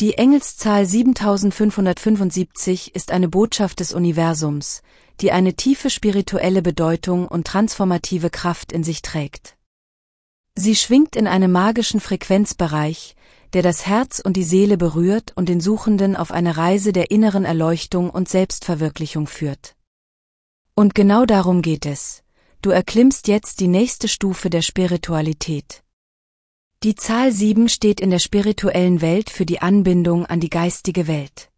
Die Engelszahl 7575 ist eine Botschaft des Universums, die eine tiefe spirituelle Bedeutung und transformative Kraft in sich trägt. Sie schwingt in einem magischen Frequenzbereich, der das Herz und die Seele berührt und den Suchenden auf eine Reise der inneren Erleuchtung und Selbstverwirklichung führt. Und genau darum geht es. Du erklimmst jetzt die nächste Stufe der Spiritualität. Die Zahl 7 steht in der spirituellen Welt für die Anbindung an die geistige Welt.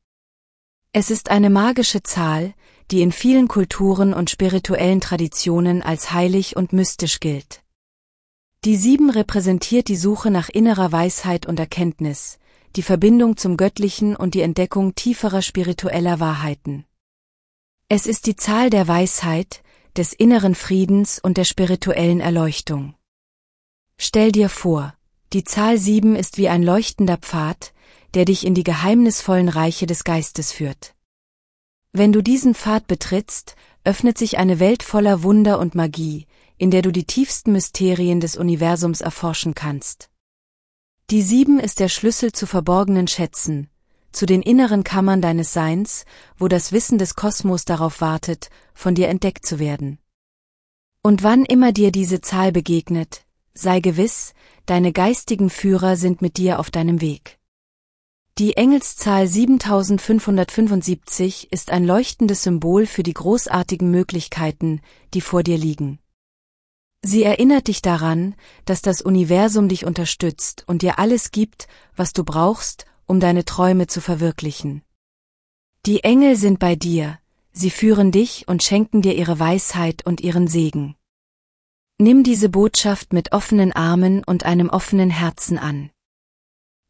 Es ist eine magische Zahl, die in vielen Kulturen und spirituellen Traditionen als heilig und mystisch gilt. Die Sieben repräsentiert die Suche nach innerer Weisheit und Erkenntnis, die Verbindung zum Göttlichen und die Entdeckung tieferer spiritueller Wahrheiten. Es ist die Zahl der Weisheit, des inneren Friedens und der spirituellen Erleuchtung. Stell dir vor, die Zahl sieben ist wie ein leuchtender Pfad, der dich in die geheimnisvollen Reiche des Geistes führt. Wenn du diesen Pfad betrittst, öffnet sich eine Welt voller Wunder und Magie, in der du die tiefsten Mysterien des Universums erforschen kannst. Die sieben ist der Schlüssel zu verborgenen Schätzen, zu den inneren Kammern deines Seins, wo das Wissen des Kosmos darauf wartet, von dir entdeckt zu werden. Und wann immer dir diese Zahl begegnet, sei gewiss, deine geistigen Führer sind mit dir auf deinem Weg. Die Engelszahl 7575 ist ein leuchtendes Symbol für die großartigen Möglichkeiten, die vor dir liegen. Sie erinnert dich daran, dass das Universum dich unterstützt und dir alles gibt, was du brauchst, um deine Träume zu verwirklichen. Die Engel sind bei dir, sie führen dich und schenken dir ihre Weisheit und ihren Segen. Nimm diese Botschaft mit offenen Armen und einem offenen Herzen an.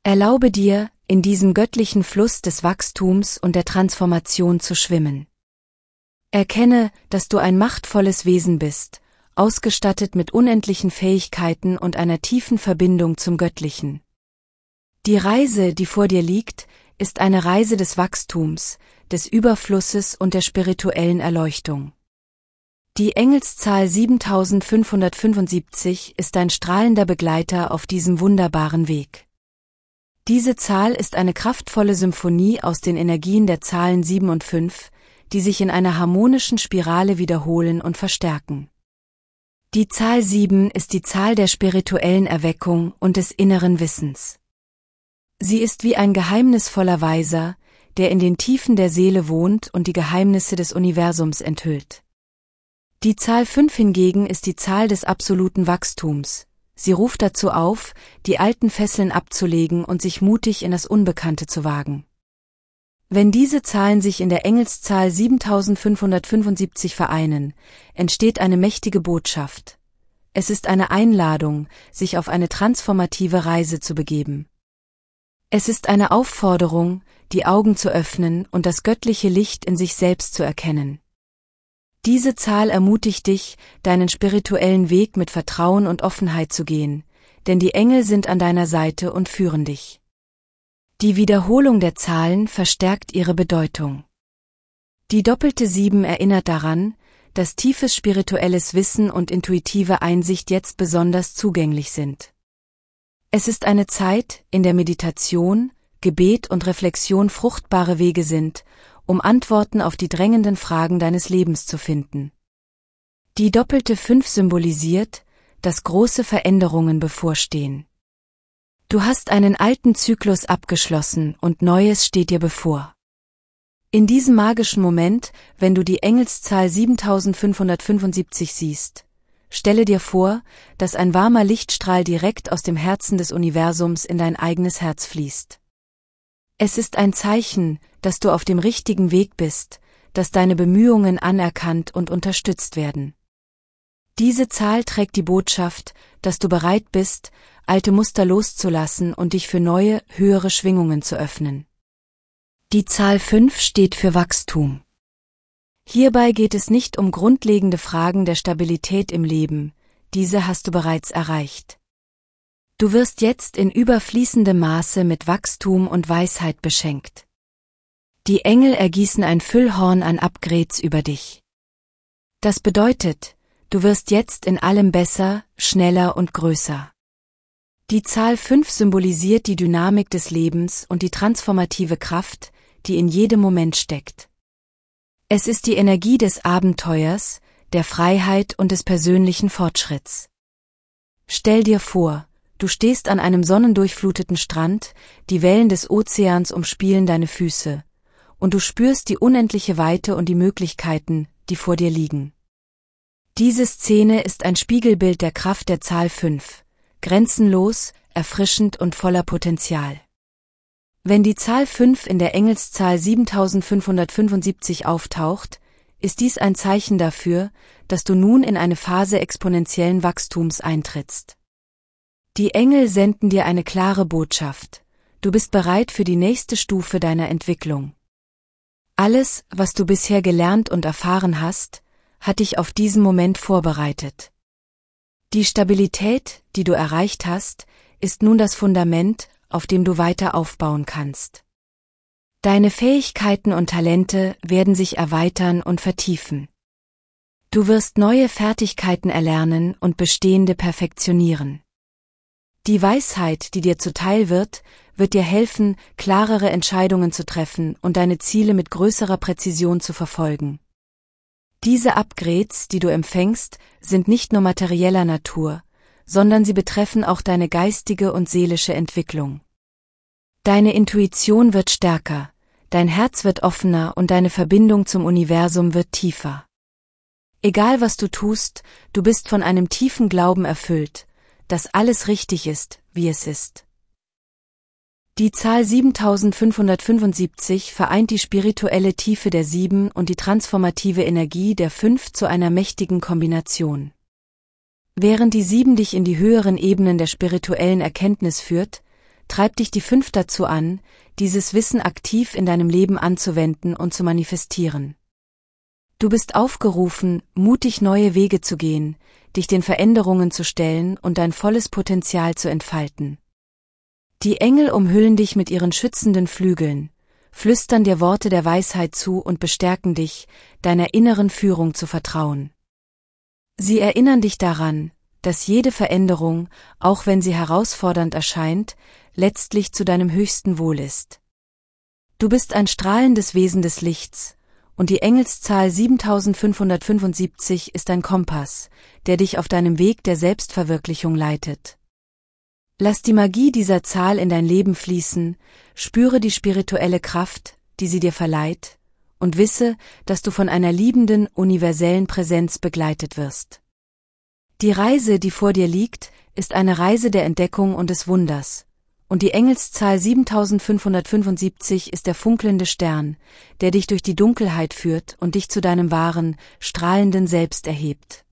Erlaube dir, in diesem göttlichen Fluss des Wachstums und der Transformation zu schwimmen. Erkenne, dass du ein machtvolles Wesen bist, ausgestattet mit unendlichen Fähigkeiten und einer tiefen Verbindung zum Göttlichen. Die Reise, die vor dir liegt, ist eine Reise des Wachstums, des Überflusses und der spirituellen Erleuchtung. Die Engelszahl 7575 ist ein strahlender Begleiter auf diesem wunderbaren Weg. Diese Zahl ist eine kraftvolle Symphonie aus den Energien der Zahlen 7 und 5, die sich in einer harmonischen Spirale wiederholen und verstärken. Die Zahl 7 ist die Zahl der spirituellen Erweckung und des inneren Wissens. Sie ist wie ein geheimnisvoller Weiser, der in den Tiefen der Seele wohnt und die Geheimnisse des Universums enthüllt. Die Zahl 5 hingegen ist die Zahl des absoluten Wachstums. Sie ruft dazu auf, die alten Fesseln abzulegen und sich mutig in das Unbekannte zu wagen. Wenn diese Zahlen sich in der Engelszahl 7575 vereinen, entsteht eine mächtige Botschaft. Es ist eine Einladung, sich auf eine transformative Reise zu begeben. Es ist eine Aufforderung, die Augen zu öffnen und das göttliche Licht in sich selbst zu erkennen. Diese Zahl ermutigt dich, deinen spirituellen Weg mit Vertrauen und Offenheit zu gehen, denn die Engel sind an deiner Seite und führen dich. Die Wiederholung der Zahlen verstärkt ihre Bedeutung. Die doppelte Sieben erinnert daran, dass tiefes spirituelles Wissen und intuitive Einsicht jetzt besonders zugänglich sind. Es ist eine Zeit, in der Meditation, Gebet und Reflexion fruchtbare Wege sind, um Antworten auf die drängenden Fragen deines Lebens zu finden. Die doppelte 5 symbolisiert, dass große Veränderungen bevorstehen. Du hast einen alten Zyklus abgeschlossen und Neues steht dir bevor. In diesem magischen Moment, wenn du die Engelszahl 7575 siehst, stelle dir vor, dass ein warmer Lichtstrahl direkt aus dem Herzen des Universums in dein eigenes Herz fließt. Es ist ein Zeichen, dass du auf dem richtigen Weg bist, dass deine Bemühungen anerkannt und unterstützt werden. Diese Zahl trägt die Botschaft, dass du bereit bist, alte Muster loszulassen und dich für neue, höhere Schwingungen zu öffnen. Die Zahl 5 steht für Wachstum. Hierbei geht es nicht um grundlegende Fragen der Stabilität im Leben, diese hast du bereits erreicht. Du wirst jetzt in überfließendem Maße mit Wachstum und Weisheit beschenkt. Die Engel ergießen ein Füllhorn an Upgrades über dich. Das bedeutet, du wirst jetzt in allem besser, schneller und größer. Die Zahl 5 symbolisiert die Dynamik des Lebens und die transformative Kraft, die in jedem Moment steckt. Es ist die Energie des Abenteuers, der Freiheit und des persönlichen Fortschritts. Stell dir vor, du stehst an einem sonnendurchfluteten Strand, die Wellen des Ozeans umspielen deine Füße, und du spürst die unendliche Weite und die Möglichkeiten, die vor dir liegen. Diese Szene ist ein Spiegelbild der Kraft der Zahl 5, grenzenlos, erfrischend und voller Potenzial. Wenn die Zahl 5 in der Engelszahl 7575 auftaucht, ist dies ein Zeichen dafür, dass du nun in eine Phase exponentiellen Wachstums eintrittst. Die Engel senden dir eine klare Botschaft. Du bist bereit für die nächste Stufe deiner Entwicklung. Alles, was du bisher gelernt und erfahren hast, hat dich auf diesen Moment vorbereitet. Die Stabilität, die du erreicht hast, ist nun das Fundament, auf dem du weiter aufbauen kannst. Deine Fähigkeiten und Talente werden sich erweitern und vertiefen. Du wirst neue Fertigkeiten erlernen und bestehende perfektionieren. Die Weisheit, die dir zuteil wird, wird dir helfen, klarere Entscheidungen zu treffen und deine Ziele mit größerer Präzision zu verfolgen. Diese Upgrades, die du empfängst, sind nicht nur materieller Natur, sondern sie betreffen auch deine geistige und seelische Entwicklung. Deine Intuition wird stärker, dein Herz wird offener und deine Verbindung zum Universum wird tiefer. Egal was du tust, du bist von einem tiefen Glauben erfüllt, dass alles richtig ist, wie es ist. Die Zahl 7575 vereint die spirituelle Tiefe der Sieben und die transformative Energie der Fünf zu einer mächtigen Kombination. Während die Sieben dich in die höheren Ebenen der spirituellen Erkenntnis führt, treibt dich die Fünf dazu an, dieses Wissen aktiv in deinem Leben anzuwenden und zu manifestieren. Du bist aufgerufen, mutig neue Wege zu gehen, dich den Veränderungen zu stellen und dein volles Potenzial zu entfalten. Die Engel umhüllen dich mit ihren schützenden Flügeln, flüstern dir Worte der Weisheit zu und bestärken dich, deiner inneren Führung zu vertrauen. Sie erinnern dich daran, dass jede Veränderung, auch wenn sie herausfordernd erscheint, letztlich zu deinem höchsten Wohl ist. Du bist ein strahlendes Wesen des Lichts, und die Engelszahl 7575 ist ein Kompass, der dich auf deinem Weg der Selbstverwirklichung leitet. Lass die Magie dieser Zahl in dein Leben fließen, spüre die spirituelle Kraft, die sie dir verleiht, und wisse, dass du von einer liebenden, universellen Präsenz begleitet wirst. Die Reise, die vor dir liegt, ist eine Reise der Entdeckung und des Wunders, und die Engelszahl 7575 ist der funkelnde Stern, der dich durch die Dunkelheit führt und dich zu deinem wahren, strahlenden Selbst erhebt